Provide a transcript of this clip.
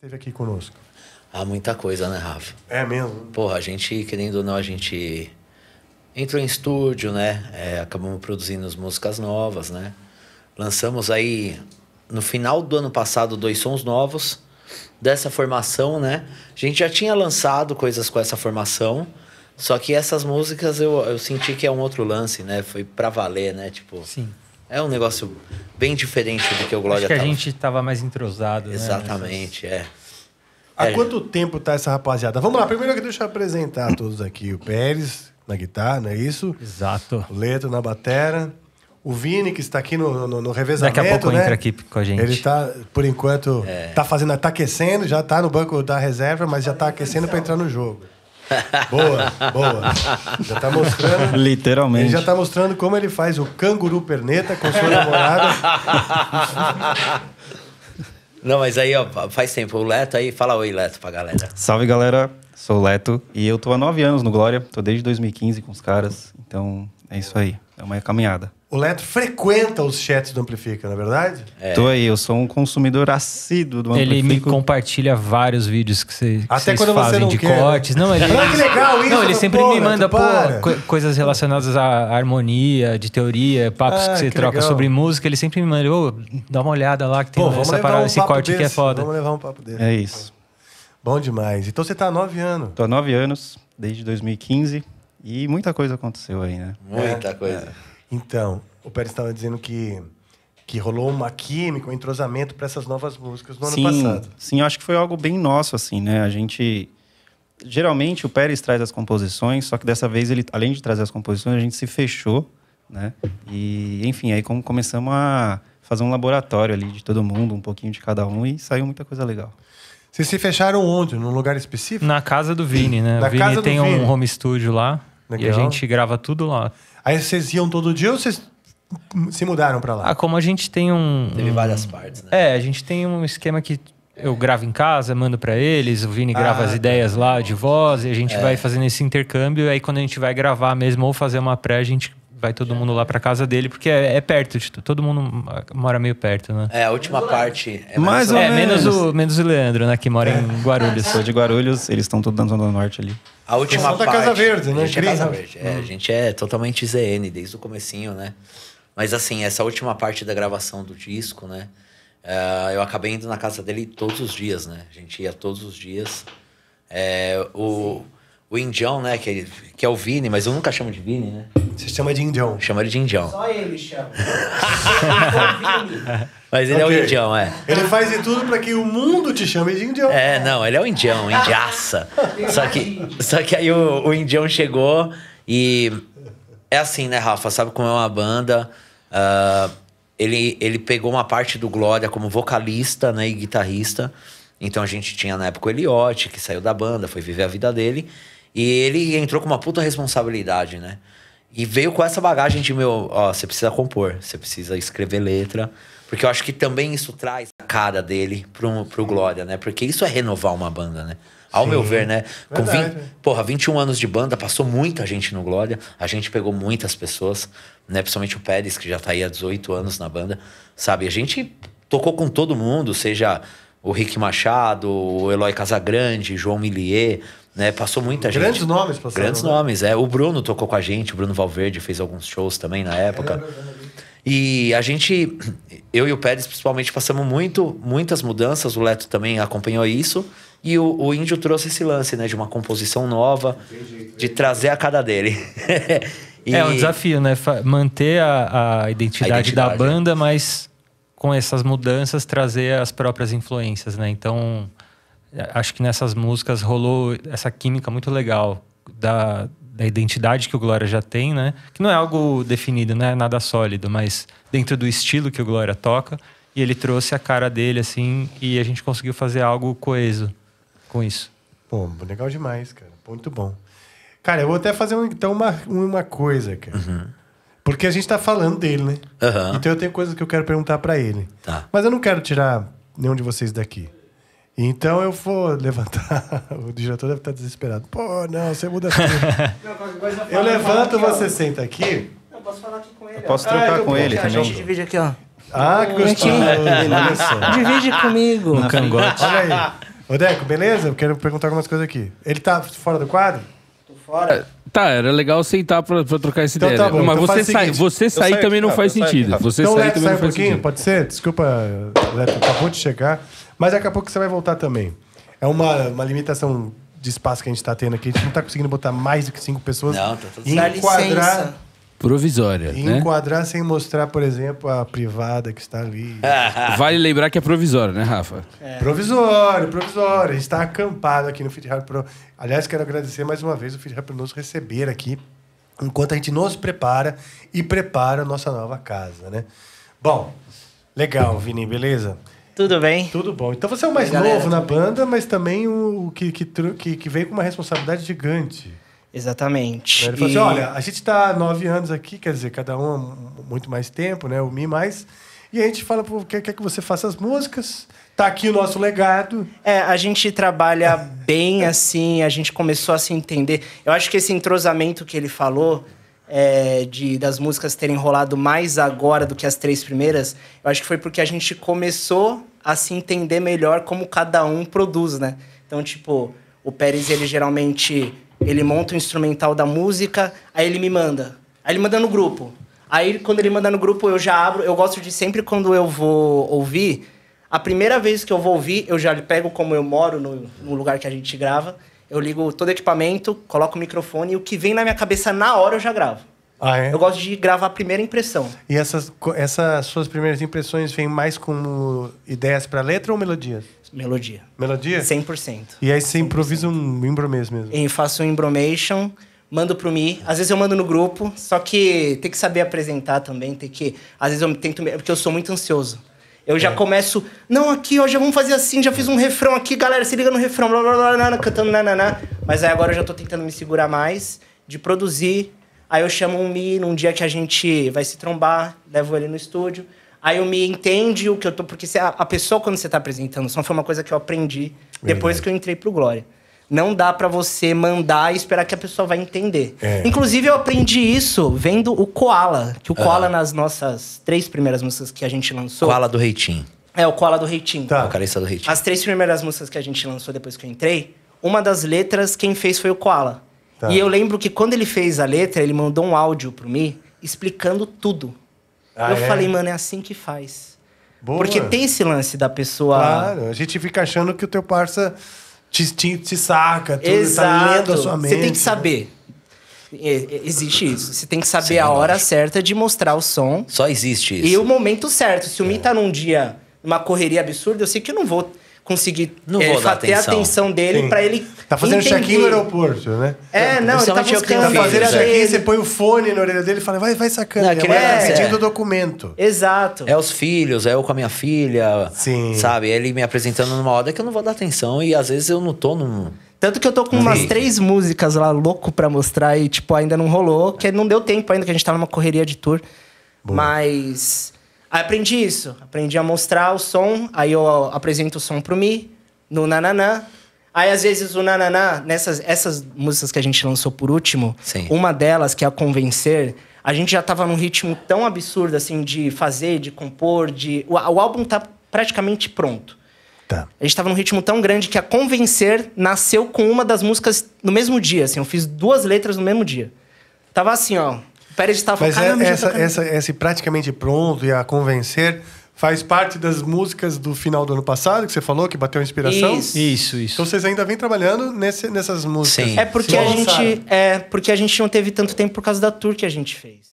Teve aqui conosco. Ah, muita coisa, né, Rafa? É mesmo? Porra, a gente, querendo ou não, a gente entrou em estúdio, né? É, acabamos produzindo as músicas novas, né? Lançamos aí, no final do ano passado, dois sons novos dessa formação, né? A gente já tinha lançado coisas com essa formação, só que essas músicas eu, eu senti que é um outro lance, né? Foi pra valer, né? Tipo. Sim. É um negócio bem diferente do que o Glória Acho que tava. a gente tava mais entrosado, Exatamente, né? Exatamente, é. Há é, quanto tempo tá essa rapaziada? Vamos lá, primeiro que deixa eu apresentar todos aqui. O Pérez na guitarra, não é isso? Exato. O Leto na batera. O Vini, que está aqui no, no, no revezamento, Daqui a pouco né? entra aqui com a gente. Ele está, por enquanto, é. Tá fazendo, está aquecendo, já está no banco da reserva, mas já está aquecendo para entrar no jogo. Boa, boa. Já tá mostrando. Literalmente. Ele já tá mostrando como ele faz o canguru perneta com sua namorada. Não, mas aí, ó, faz tempo. O Leto aí, fala oi, Leto, pra galera. Salve, galera. Sou o Leto e eu tô há nove anos no Glória. Tô desde 2015 com os caras. Então, é isso aí. É uma caminhada. O Letro frequenta os chats do Amplifica, na é verdade? É. Tô aí, eu sou um consumidor assíduo do Amplifica. Ele me compartilha vários vídeos que, cê, que Até quando fazem você não de quer. cortes. Não, ele, ah, que legal isso! Não, ele sempre pô, me manda pô, co coisas relacionadas à harmonia, de teoria, papos ah, que você troca legal. sobre música. Ele sempre me manda, ô, oh, dá uma olhada lá que tem pô, essa parada, um esse corte desse. que é foda. Vamos levar um papo dele. É isso. Bom demais. Então você tá há nove anos. Tô há nove anos, desde 2015. E muita coisa aconteceu aí, né? Muita é. coisa. É. Então, o Pérez estava dizendo que que rolou uma química, um entrosamento para essas novas músicas no sim, ano passado. Sim, acho que foi algo bem nosso assim, né? A gente geralmente o Pérez traz as composições, só que dessa vez ele além de trazer as composições, a gente se fechou, né? E enfim, aí como começamos a fazer um laboratório ali de todo mundo, um pouquinho de cada um e saiu muita coisa legal. Vocês se fecharam onde? Num lugar específico? Na casa do Vini, né? Na o Vini tem Vini. um home studio lá. Legal. E a gente grava tudo lá. Aí vocês iam todo dia ou vocês se mudaram para lá? Ah, como a gente tem um. Teve várias partes, né? É, a gente tem um esquema que eu gravo em casa, mando para eles, o Vini grava ah, as ideias tá. lá de voz, e a gente é. vai fazendo esse intercâmbio. E Aí quando a gente vai gravar mesmo ou fazer uma pré, a gente vai todo mundo lá para casa dele, porque é, é perto, de, tipo, todo mundo mora meio perto, né? É, a última parte é mais, mais ou é, menos. menos. o, menos o Leandro, né, que mora é. em Guarulhos. Sou de Guarulhos, eles estão todos na Zona Norte ali. A última parte, da Casa Verde, né? A gente é Casa Verde. É, A gente é totalmente ZN desde o comecinho, né? Mas assim, essa última parte da gravação do disco, né? Uh, eu acabei indo na casa dele todos os dias, né? A gente ia todos os dias. É, o... Sim o Indião, né? Que, que é o Vini, mas eu nunca chamo de Vini, né? Você chama de Indião. Chama ele de Indião. Só ele chama. mas ele okay. é o Indião, é. Ele faz de tudo para que o mundo te chame de Indião. É, não, ele é o Indião, indiaça. só, é que, só que aí o, o Indião chegou e. É assim, né, Rafa? Sabe como é uma banda? Uh, ele, ele pegou uma parte do Glória como vocalista né, e guitarrista. Então a gente tinha na época o Eliote, que saiu da banda, foi viver a vida dele. E ele entrou com uma puta responsabilidade, né? E veio com essa bagagem de, meu, ó, você precisa compor, você precisa escrever letra. Porque eu acho que também isso traz a cara dele pro, pro Glória, né? Porque isso é renovar uma banda, né? Ao Sim. meu ver, né? Com 20, porra, 21 anos de banda, passou muita gente no Glória. A gente pegou muitas pessoas, né? Principalmente o Pérez, que já tá aí há 18 anos na banda, sabe? A gente tocou com todo mundo, seja o Rick Machado, o Eloy Casagrande, João Millier, né? Passou muita gente. Grandes nomes passaram. Grandes né? nomes, é. O Bruno tocou com a gente, o Bruno Valverde fez alguns shows também na época. É, e a gente, eu e o Pérez principalmente, passamos muito, muitas mudanças, o Leto também acompanhou isso. E o, o Índio trouxe esse lance, né? De uma composição nova, de trazer a cara dele. e... É um desafio, né? Manter a, a, identidade, a identidade da é. banda, é. mas com essas mudanças trazer as próprias influências, né? Então acho que nessas músicas rolou essa química muito legal da, da identidade que o Glória já tem, né? Que não é algo definido, né? Nada sólido, mas dentro do estilo que o Glória toca. E ele trouxe a cara dele, assim, e a gente conseguiu fazer algo coeso com isso. Pô, legal demais, cara. Muito bom. Cara, eu vou até fazer um, então uma, uma coisa, cara. Uhum. Porque a gente tá falando dele, né? Uhum. Então eu tenho coisas que eu quero perguntar para ele. Tá. Mas eu não quero tirar nenhum de vocês daqui. Então eu vou levantar. O diretor deve estar desesperado. Pô, não, você muda tudo. eu, levanto, você senta aqui. Eu posso falar aqui com ele. Eu posso trocar ah, eu com ele aqui, também. A gente divide aqui, ó. Ah, que gostoso. Divide comigo. No cangote. Olha aí. Ô, Deco, beleza? Eu quero perguntar algumas coisas aqui. Ele tá fora do quadro? Tô fora. É, tá, era legal sentar pra, pra trocar essa então, ideia. Tá bom, Mas então você, sai, você sair então, também não faz sentido. Você sair também não faz sentido. Pode ser? Desculpa, Leto, tá acabou de chegar. Mas daqui a pouco você vai voltar também. É uma, uma limitação de espaço que a gente está tendo aqui. A gente não está conseguindo botar mais do que cinco pessoas. Não, tá tudo e enquadrar, Provisória, e né? enquadrar sem mostrar, por exemplo, a privada que está ali. Vale lembrar que é provisório, né, Rafa? É. Provisório, provisório. A gente está acampado aqui no Fit Pro. Aliás, quero agradecer mais uma vez o Fit Hub por nos receber aqui, enquanto a gente nos prepara e prepara a nossa nova casa, né? Bom, legal, Vini, beleza? Tudo bem? Tudo bom. Então você é o mais Oi, novo na banda, mas também o que, que, que, que veio com uma responsabilidade gigante. Exatamente. Né? Ele falou assim, e... assim: olha, a gente está nove anos aqui, quer dizer, cada um muito mais tempo, né? O Mi mais. E a gente fala, pô, quer, quer que você faça as músicas? Tá aqui o nosso legado. É, a gente trabalha bem assim, a gente começou a se entender. Eu acho que esse entrosamento que ele falou é, de, das músicas terem rolado mais agora do que as três primeiras, eu acho que foi porque a gente começou a se entender melhor como cada um produz, né? Então, tipo, o Pérez, ele geralmente ele monta o instrumental da música, aí ele me manda. Aí ele manda no grupo. Aí quando ele manda no grupo, eu já abro. Eu gosto de sempre quando eu vou ouvir, a primeira vez que eu vou ouvir, eu já pego como eu moro no, no lugar que a gente grava. Eu ligo todo o equipamento, coloco o microfone e o que vem na minha cabeça na hora eu já gravo. Ah, é? Eu gosto de gravar a primeira impressão. E essas, essas suas primeiras impressões vêm mais como ideias para letra ou melodias? Melodia. Melodia? 100%. E aí você 100%. improvisa um imbromês mesmo? Eu faço um imbromation, mando pro Mi. Às vezes eu mando no grupo, só que tem que saber apresentar também, tem que... Às vezes eu tento... Porque eu sou muito ansioso. Eu já é. começo, não, aqui, ó, já vamos fazer assim, já fiz um refrão aqui, galera, se liga no refrão, blá, blá, blá, blá, cantando nananá. Mas aí agora eu já tô tentando me segurar mais, de produzir. Aí eu chamo um Mi num dia que a gente vai se trombar, levo ele no estúdio. Aí o Mi entende o que eu tô. Porque a, a pessoa, quando você tá apresentando som, foi uma coisa que eu aprendi depois Verdade. que eu entrei pro Glória não dá para você mandar e esperar que a pessoa vai entender. É. Inclusive, eu aprendi isso vendo o Koala. Que o ah. Koala, ah. nas nossas três primeiras músicas que a gente lançou. Koala do Reitinho. É, o Koala do Reitinho. Tá. O do Reitinho. As três primeiras músicas que a gente lançou depois que eu entrei, uma das letras, quem fez foi o Koala. Tá. E eu lembro que quando ele fez a letra, ele mandou um áudio pro mim explicando tudo. Ah, eu é? falei, mano, é assim que faz. Boa. Porque tem esse lance da pessoa. Claro, a gente fica achando que o teu parça te, te, te saca, tudo Exato. tá lendo a sua mente. Você tem que saber. É, é, existe isso. Você tem que saber Sim, a hora certa de mostrar o som. Só existe isso. E o momento certo. Se o Mi é. tá num dia, numa correria absurda, eu sei que eu não vou conseguir não é, ter atenção. a atenção dele para ele. Tá fazendo check-in no aeroporto, né? É, não, ele tá buscando. Tá fazendo check-in, você põe o fone na orelha dele e fala, vai, vai sacando. Não, criança, vai tá é, pedindo o é. documento. Exato. É os filhos, é eu com a minha filha. Sim. Sabe? Ele me apresentando numa hora que eu não vou dar atenção e às vezes eu não tô num. Tanto que eu tô com umas Sim. três músicas lá louco pra mostrar e, tipo, ainda não rolou, que não deu tempo ainda, que a gente tá numa correria de tour. Boa. Mas. Aí aprendi isso. Aprendi a mostrar o som, aí eu apresento o som pro Mi, no nananã. Aí, às vezes, o nananã, nessas essas músicas que a gente lançou por último, Sim. uma delas, que é a Convencer, a gente já tava num ritmo tão absurdo, assim, de fazer, de compor, de... O, o álbum tá praticamente pronto. Tá. A gente tava num ritmo tão grande que a Convencer nasceu com uma das músicas no mesmo dia, assim. Eu fiz duas letras no mesmo dia. Tava assim, ó... Pérez estava falando, Mas é, essa, essa, esse praticamente pronto e a convencer faz parte das músicas do final do ano passado, que você falou, que bateu inspiração? Isso, isso. isso. Então vocês ainda vêm trabalhando nesse, nessas músicas. Sim. É porque, Sim. a gente, é porque a gente não teve tanto tempo por causa da tour que a gente fez.